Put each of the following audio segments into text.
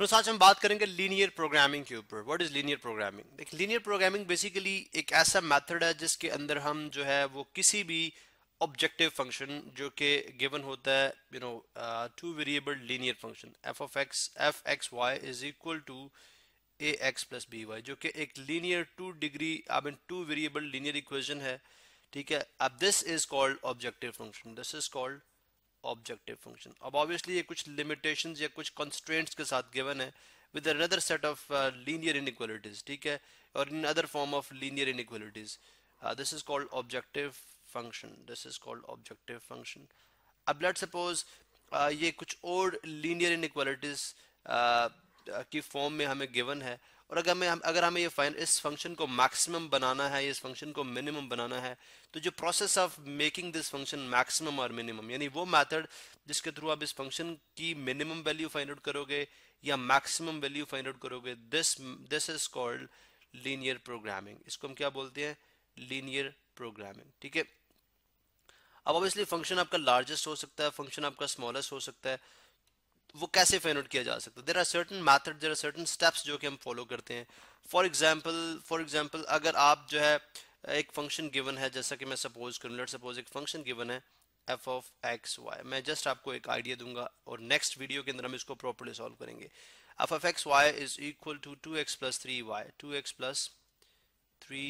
दोस्तों आज हम बात करेंगे लीनियर प्रोग्रामिंग के ऊपर व्हाट इज लीनियर प्रोग्रामिंग देखिए लीनियर प्रोग्रामिंग बेसिकली एक ऐसा मेथड है जिसके अंदर हम जो है वो किसी भी ऑब्जेक्टिव फंक्शन जो कि गिवन होता है you know two variable linear function F of X F X Y is equal to A X plus B Y जो कि एक linear two degree I mean two variable linear equation है ठीक है अब this is called objective function this is called objective function अब obviously ये कुछ लिमिटेशंस या कुछ कंस्ट्रेंट्स के साथ गिवन है with another set of linear inequalities ठीक है और in other form of linear inequalities this is called objective function this is called objective function अब लेट सपोज uh, ये कुछ और लीनियर इनइक्वलिटीज की फॉर्म में हमें गिवन है और अगर हमें अगर हमें ये फाइन इस फंक्शन को मैक्सिमम बनाना है इस फंक्शन को मिनिमम बनाना है तो जो process of making this function maximum और मिनिमम यानी वो मेथड जिसके थ्रू आप इस फंक्शन की मिनिमम वैल्यू फाइंड आउट करोगे या मैक्सिमम वैल्यू फाइंड आउट करोगे this this is called linear programming इसको हम क्या बोलते हैं लीनियर प्रोग्रामिंग ठीक है अब ऑब्वियसली फंक्शन आपका लार्जेस्ट हो सकता है फंक्शन आपका स्मॉलेस्ट हो सकता है वो कैसे फाइंड आउट किया जा सकता है there are certain method there are certain steps जो कि हम फॉलो करते हैं फॉर एग्जाम्पल फॉर एग्जाम्पल अगर आप जो है एक फंक्शन गिवन है जैसा कि मैं सपोज करूँ लेट सपोज एक फंक्शन गिवन है एफ ऑफ एक्स वाई मैं जस्ट आपको एक आइडिया दूंगा और नेक्स्ट वीडियो के अंदर हम इसको प्रॉपरली सॉल्व करेंगे F of X Y is equal to two X plus three Y two X plus three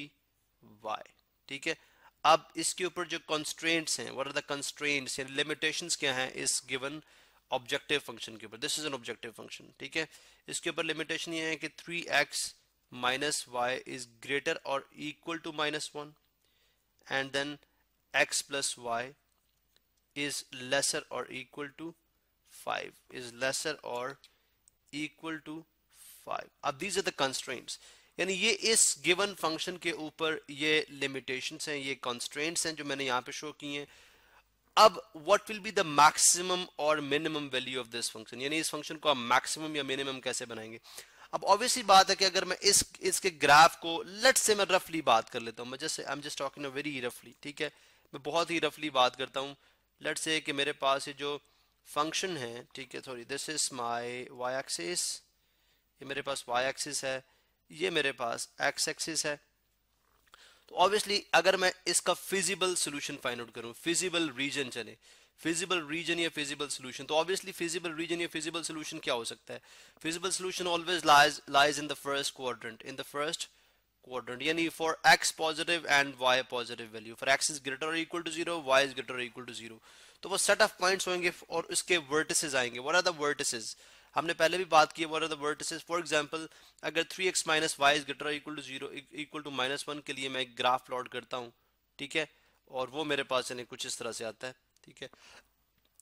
Y ठीक है अब इसके ऊपर जो कंस्ट्रेंट्स हैं व्हाट आर द कंस्ट्रेंट्स या लिमिटेशंस क्या हैं इस गिवन ऑब्जेक्टिव फंक्शन के ऊपर this is an objective function ठीक है इसके ऊपर लिमिटेशन ये है कि three X minus Y is greater और equal to minus one and then X plus Y is lesser और equal to five is lesser और इक्वल टू फाइव अब दीज आर द कंस्ट्रेंट्स यानी ये इस गिवन फंक्शन के ऊपर ये लिमिटेशंस हैं ये कंस्ट्रेंट्स हैं जो मैंने यहाँ पे शो किए हैं अब what will be the maximum और minimum value of this function यानी इस फंक्शन को आप मैक्सिमम या मिनिमम कैसे बनाएंगे अब ऑब्वियसली बात है कि अगर मैं इस इसके ग्राफ को लेट से मैं रफली बात कर लेता हूँ मैं जैसे I am just talking very रफली ठीक है मैं बहुत ही रफली बात करता हूँ लेट से कि मेरे पास ये जो फंक्शन है ठीक है sorry this is my Y axis ये मेरे पास वाई एक्सिस है ये मेरे पास एक्स एक्सिस है तो ऑब्वियसली अगर मैं इसका फिजिबल सोल्यूशन फाइंड आउट करूँ फिजिबल रीजन चले फिजिबल रीजन या फिजिबल सोल्यूशन तो ऑब्वियसली फिजिबल रीजन या फिजिबल सोल्यूशन क्या हो सकता है feasible solution always lies lies in the first quadrant in the first quadrant yani for x positive and y positive value for x is greater or equal to 0 y is greater or equal to 0 तो वो set of points होंगे और उसके vertices आएंगे what are the vertices हमने पहले भी बात की व्हाट वर्टिसेस फॉर एग्जांपल अगर 3x minus y is greater or equal to 0 e- equal to minus 1 के लिए मैं एक ग्राफ प्लॉट करता हूं ठीक है और वो मेरे पास यानी कुछ इस तरह से आता है ठीक है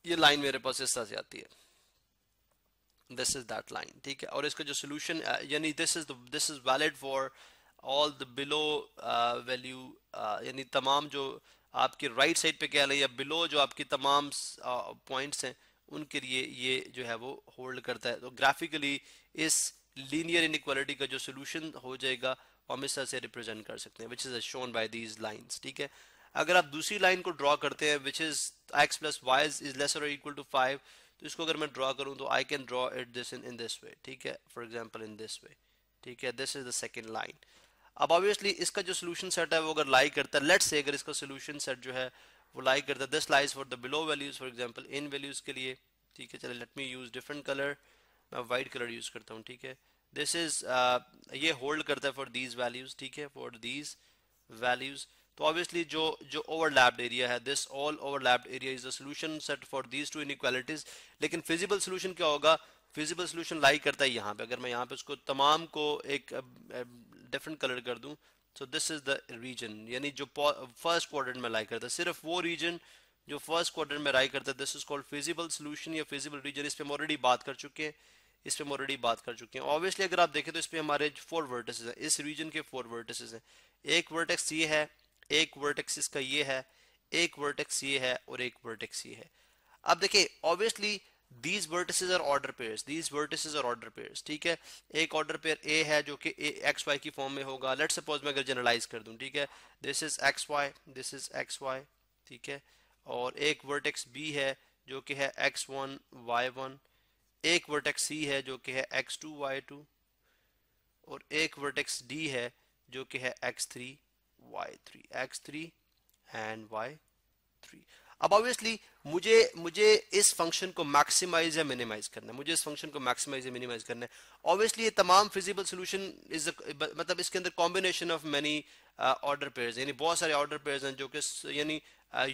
ये लाइन मेरे पास इस तरह से आती है दिस इज दैट लाइन ठीक है और इसका जो सोल्यूशन यानी this is this is valid for all the below value यानी तमाम जो आपके राइट right साइड पे कह लें या बिलो जो आपकी तमाम पॉइंट्स uh, हैं उनके लिए ये जो है वो होल्ड करता है तो ग्राफिकली इस लीनियर इनक्वालिटी का जो सोल्यूशन हो जाएगा हम इस तरह से रिप्रेजेंट कर सकते हैं which is shown by these lines ठीक है अगर आप दूसरी लाइन को ड्रॉ करते हैं which is x plus y is less और इक्वल टू फाइव तो इसको अगर मैं ड्रॉ करूँ तो I can draw it this in in this way ठीक है for example in this way ठीक है this is the second line अब ऑब्वियसली इसका जो सोल्यूशन सेट है वो अगर लाई करता है लेट से अगर इसका सोल्यूशन सेट जो है वो लाई करता है this lies for the below values for example in values के लिए ठीक है चले let me use different colour मैं वाइट कलर यूज करता हूँ ठीक है दिस इज uh, ये होल्ड करता है फॉर दीज वैल्यूज ठीक है फॉर दीज वैल्यूज तो ऑब्वियसली जो जो ओवरलैप्ड एरिया है this all overlapped area is the solution set for these two inequalities लेकिन फिजिबल सोल्यूशन क्या होगा फिजिबल सोल्यूशन लाई करता है यहाँ पे अगर मैं यहाँ पे उसको तमाम को एक डिफरेंट कलर कर दूं so this is the region यानी जो फर्स्ट क्वाड्रेंट में लाई करता सिर्फ वो रीजन जो फर्स्ट क्वार्टर में राई करता है this is called feasible solution या फिजिबल रीजन इस पर हम ऑलरेडी बात कर चुके हैं इस पर हम ऑलरेडी बात कर चुके हैं ऑब्वियसली अगर आप देखें तो इस पर हमारे फोर वर्टिस हैं इस रीजन के फोर वर्टिस हैं एक वर्टेक्स ये है एक वर्टेक्स इसका ये है एक वर्टेक्स ये है और एक वर्टेक्स ये है अब देखिए obviously these vertices are order pairs these vertices are order pairs ठीक है एक ऑर्डर पेयर ए है जो कि एक्स वाई की फॉर्म में होगा लेट सपोज मैं अगर जनरलाइज कर दूं ठीक है this is x y this is x y ठीक है और एक वर्टेक्स बी है जो कि है एक्स वन वाई वन एक वर्टेक्स सी है जो कि है एक्स टू वाई टू और एक वर्टेक्स डी है जो कि है x three y three x three and y three अब ऑब्वियसली मुझे मुझे इस फंक्शन को मैक्सिमाइज या मिनिमाइज करना है मुझे इस फंक्शन को मैक्सिमाइज या मिनिमाइज करना है ऑब्वियसली ये तमाम फिजिबल सोल्यूशन इज मतलब इसके अंदर combination of many order pairs यानी बहुत सारे ऑर्डर पेयर्स हैं जो कि यानी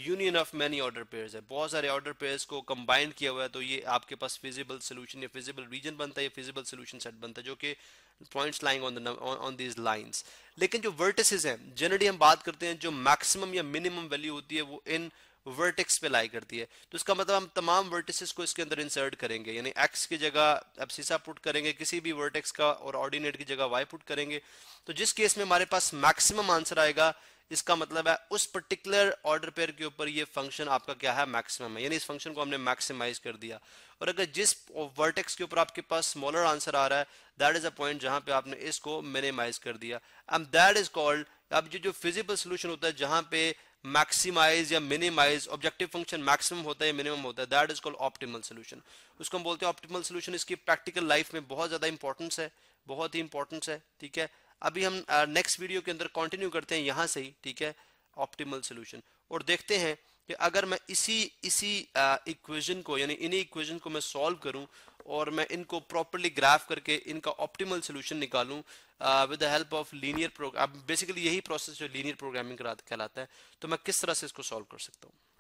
union of many order pairs है बहुत सारे ऑर्डर पेयर्स को कंबाइन किया हुआ है तो ये आपके पास फिजिबल सोल्यूशन या फिजिबल रीजन बनता है या फिजिबल सोल्यूशन सेट बनता है जो कि points lying on on these lines लेकिन जो वर्टिसेस हैं जनरली हम बात करते हैं जो मैक्सिमम या मिनिमम वैल्यू होती है वो इन वर्टिक्स पे लाई करती है तो इसका मतलब हम तमाम वर्टिसेस को इसके अंदर इंसर्ट करेंगे यानी एक्स की जगह अब सीसा पुट करेंगे किसी भी वर्टेक्स का और ऑर्डिनेट की जगह वाई पुट करेंगे तो जिस केस में हमारे पास मैक्सिमम आंसर आएगा इसका मतलब है उस पर्टिकुलर ऑर्डर पेयर के ऊपर ये फंक्शन आपका क्या है मैक्सिमम है यानी इस फंक्शन को हमने मैक्सिमाइज कर दिया और अगर जिस वर्टेक्स के ऊपर आपके पास स्मॉलर आंसर आ रहा है दैट इज अ पॉइंट जहां पे आपने इसको मिनिमाइज कर दिया एंड दैट इज कॉल्ड अब जो जो फिजिबल सोल्यूशन होता है जहां पे मैक्सिमाइज या मिनिमाइज ऑब्जेक्टिव फंक्शन मैक्सिमम होता है मिनिमम होता है that is called optimal solution उसको हम बोलते हैं ऑप्टिमल सोल्यूशन इसकी प्रैक्टिकल लाइफ में बहुत ज़्यादा इंपॉर्टेंस है बहुत ही इंपॉर्टेंस है ठीक है अभी हम नेक्स्ट uh, वीडियो के अंदर कंटिन्यू करते हैं यहाँ से ही ठीक है ऑप्टिमल सोल्यूशन और देखते हैं कि अगर मैं इसी इसी इक्वेशन को यानी इन्हीं इक्वेशन को मैं सॉल्व करूं और मैं इनको प्रॉपरली ग्राफ करके इनका ऑप्टिमल सोल्यूशन निकालूं with the help of linear program basically यही प्रोसेस जो लीनियर प्रोग्रामिंग कहलाता है तो मैं किस तरह से इसको सॉल्व कर सकता हूँ